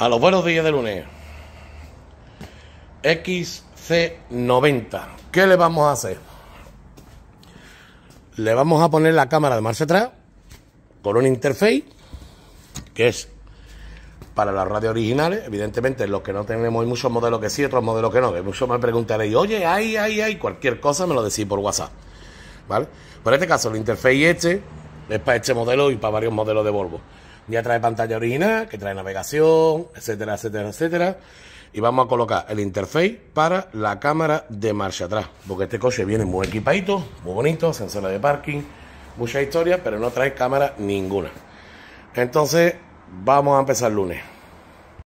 A los buenos días de lunes. XC90. ¿Qué le vamos a hacer? Le vamos a poner la cámara de marcha atrás con un interface que es para las radios originales. Evidentemente, los que no tenemos, hay muchos modelos que sí, otros modelos que no. Que muchos me preguntaréis, oye, ay, ay, ay, cualquier cosa me lo decís por WhatsApp. ¿Vale? Por este caso, el interface este es para este modelo y para varios modelos de Volvo. Ya trae pantalla original, que trae navegación, etcétera, etcétera, etcétera. Y vamos a colocar el interface para la cámara de marcha atrás. Porque este coche viene muy equipadito, muy bonito, sensor de parking, mucha historia, pero no trae cámara ninguna. Entonces, vamos a empezar el lunes.